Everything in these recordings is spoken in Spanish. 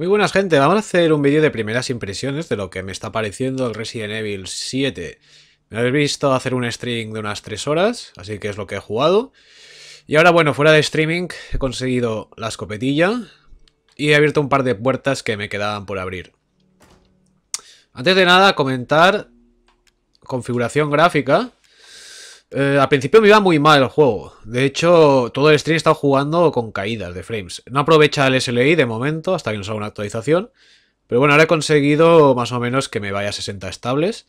Muy buenas gente, vamos a hacer un vídeo de primeras impresiones de lo que me está pareciendo el Resident Evil 7. Me habéis visto hacer un stream de unas 3 horas, así que es lo que he jugado. Y ahora bueno, fuera de streaming he conseguido la escopetilla y he abierto un par de puertas que me quedaban por abrir. Antes de nada, comentar configuración gráfica. Eh, al principio me iba muy mal el juego. De hecho, todo el stream he estado jugando con caídas de frames. No aprovecha el SLI de momento, hasta que nos haga una actualización. Pero bueno, ahora he conseguido más o menos que me vaya a 60 estables.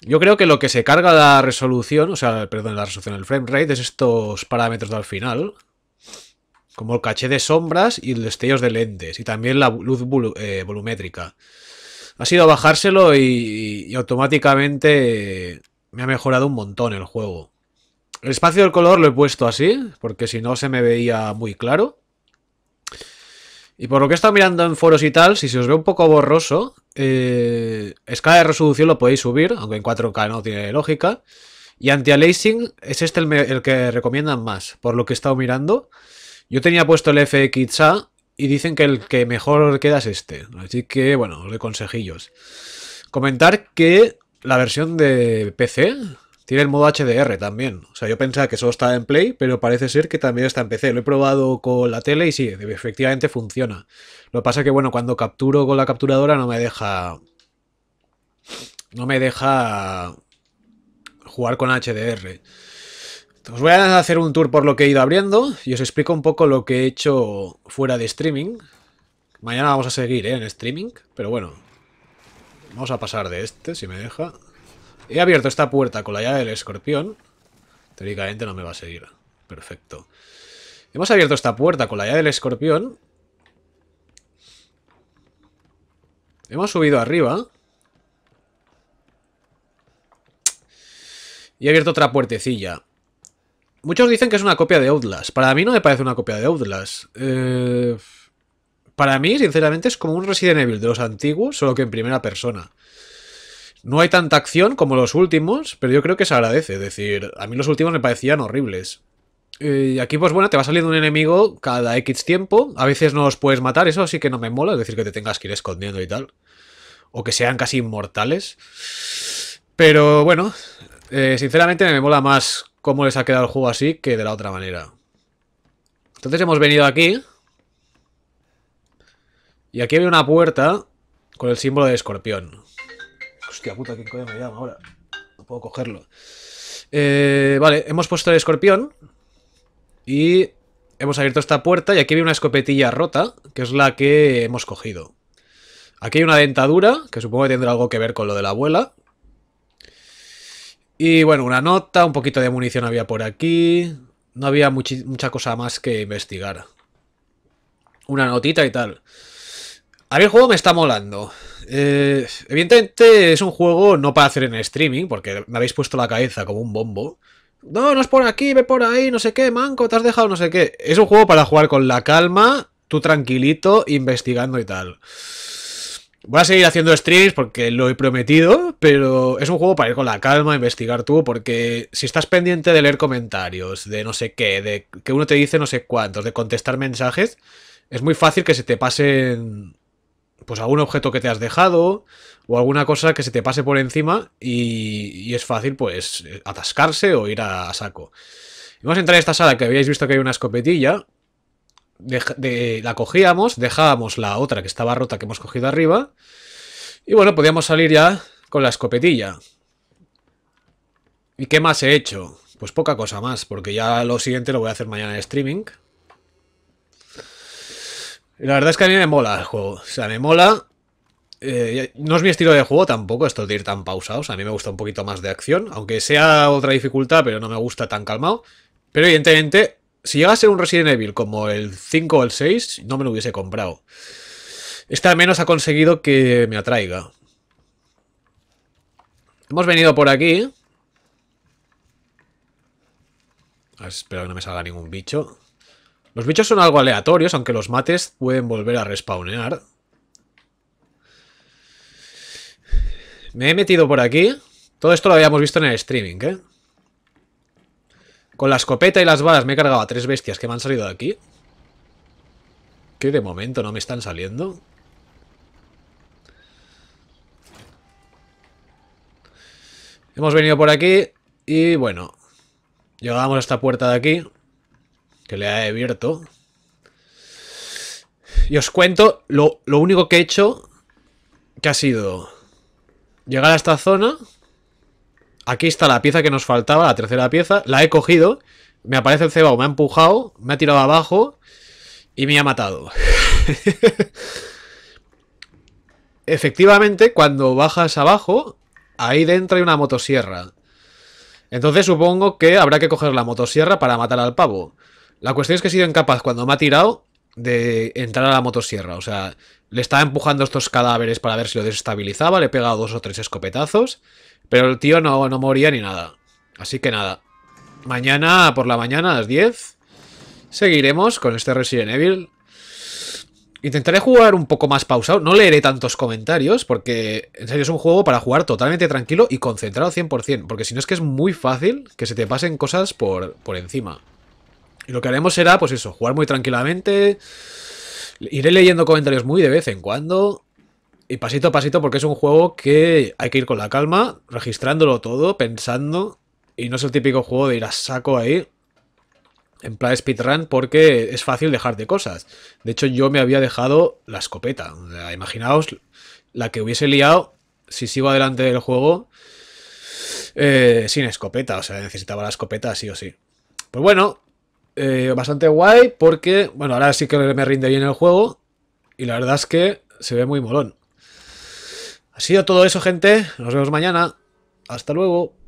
Yo creo que lo que se carga la resolución, o sea, perdón, la resolución del frame rate es estos parámetros del final. Como el caché de sombras y los destellos de lentes. Y también la luz eh, volumétrica. Ha sido bajárselo y automáticamente me ha mejorado un montón el juego. El espacio del color lo he puesto así, porque si no se me veía muy claro. Y por lo que he estado mirando en foros y tal, si se os ve un poco borroso, eh, escala de resolución lo podéis subir, aunque en 4K no tiene lógica. Y anti-aliasing es este el, que recomiendan más, por lo que he estado mirando. Yo tenía puesto el FXA y dicen que el que mejor queda es este. Así que, bueno, os doy consejillos. Comentar que la versión de PC tiene el modo HDR también. O sea, yo pensaba que solo estaba en Play, pero parece ser que también está en PC. Lo he probado con la tele y sí, efectivamente funciona. Lo que pasa es que, bueno, cuando capturo con la capturadora no me deja... No me deja jugar con HDR. Os voy a hacer un tour por lo que he ido abriendo y os explico un poco lo que he hecho fuera de streaming. Mañana vamos a seguir ¿eh? en streaming, pero bueno, Vamos a pasar de este, si me deja. He abierto esta puerta con la llave del escorpión. Teóricamente no me va a seguir. Perfecto. Hemos abierto esta puerta con la llave del escorpión. Hemos subido arriba. Y he abierto otra puertecilla. Muchos dicen que es una copia de Outlast. Para mí no me parece una copia de Outlast. Eh... Para mí, sinceramente, es como un Resident Evil de los antiguos, solo que en primera persona. No hay tanta acción como los últimos, pero yo creo que se agradece. Es decir, a mí los últimos me parecían horribles. Y aquí, pues bueno, te va saliendo un enemigo cada X tiempo. A veces no los puedes matar, eso sí que no me mola, es decir, que te tengas que ir escondiendo y tal. O que sean casi inmortales. Pero bueno, eh, sinceramente me mola más cómo les ha quedado el juego así que de la otra manera. Entonces hemos venido aquí y aquí había una puerta con el símbolo de escorpión. Hostia puta, ¿quién coño me llama ahora? No puedo cogerlo. Eh, vale, hemos puesto el escorpión. Y hemos abierto esta puerta y aquí hay una escopetilla rota, que es la que hemos cogido. Aquí hay una dentadura, que supongo que tendrá algo que ver con lo de la abuela. Y bueno, una nota, un poquito de munición había por aquí. No había mucha cosa más que investigar. Una notita y tal. A mí el juego me está molando. Eh, evidentemente es un juego no para hacer en streaming, porque me habéis puesto la cabeza como un bombo. No, no es por aquí, ve por ahí, no sé qué, manco, te has dejado, no sé qué. Es un juego para jugar con la calma, tú tranquilito, investigando y tal. Voy a seguir haciendo streams porque lo he prometido, pero es un juego para ir con la calma, investigar tú, porque si estás pendiente de leer comentarios, de no sé qué, de que uno te dice no sé cuántos, de contestar mensajes, es muy fácil que se te pasen pues algún objeto que te has dejado o alguna cosa que se te pase por encima y, es fácil pues eh, atascarse o ir a, saco. vamos a entrar en esta sala que habíais visto que hay una escopetilla. la cogíamos, dejábamos la otra que estaba rota que hemos cogido arriba y bueno, podíamos salir ya con la escopetilla. ¿Y qué más he hecho? Pues poca cosa más, porque ya lo siguiente lo voy a hacer mañana en streaming. La verdad es que a mí me mola el juego. O sea, me mola. Eh, no es mi estilo de juego tampoco esto de ir tan pausados. A mí me gusta un poquito más de acción, aunque sea otra dificultad, pero no me gusta tan calmado. Pero evidentemente, si llegase a ser un Resident Evil como el 5 o el 6, no me lo hubiese comprado. Esta al menos ha conseguido que me atraiga. Hemos venido por aquí. A ver, espero que no me salga ningún bicho. Los bichos son algo aleatorios, aunque los mates pueden volver a respawnear. Me he metido por aquí. Todo esto lo habíamos visto en el streaming, ¿eh? Con la escopeta y las balas me he cargado a tres bestias que me han salido de aquí. Que de momento no me están saliendo. Hemos venido por aquí y bueno. Llegamos a esta puerta de aquí que le ha abierto. Y os cuento lo, único que he hecho, que ha sido llegar a esta zona. Aquí está la pieza que nos faltaba, la tercera pieza. La he cogido, me aparece el cebado. me ha empujado, me ha tirado abajo y me ha matado. Efectivamente, cuando bajas abajo, ahí dentro hay una motosierra. Entonces supongo que habrá que coger la motosierra para matar al pavo. La cuestión es que he sido incapaz cuando me ha tirado de entrar a la motosierra. O sea, le estaba empujando estos cadáveres para ver si lo desestabilizaba. Le he pegado dos o tres escopetazos. Pero el tío no, no moría ni nada. Así que nada. Mañana por la mañana a las 10 seguiremos con este Resident Evil. Intentaré jugar un poco más pausado. No leeré tantos comentarios porque en serio es un juego para jugar totalmente tranquilo y concentrado 100%. Porque si no es que es muy fácil que se te pasen cosas por, por encima. Y lo que haremos será, pues eso, jugar muy tranquilamente. Iré leyendo comentarios muy de vez en cuando. Y pasito a pasito, porque es un juego que hay que ir con la calma, registrándolo todo, pensando. Y no es el típico juego de ir a saco ahí, en plan speedrun, porque es fácil dejarte cosas. De hecho, yo me había dejado la escopeta. imaginaos la que hubiese liado si sigo adelante del juego eh, sin escopeta. O sea, necesitaba la escopeta sí o sí. Pues bueno, eh, bastante guay porque, bueno, ahora sí que me rinde bien el juego y la verdad es que se ve muy molón. Ha sido todo eso, gente. Nos vemos mañana. Hasta luego.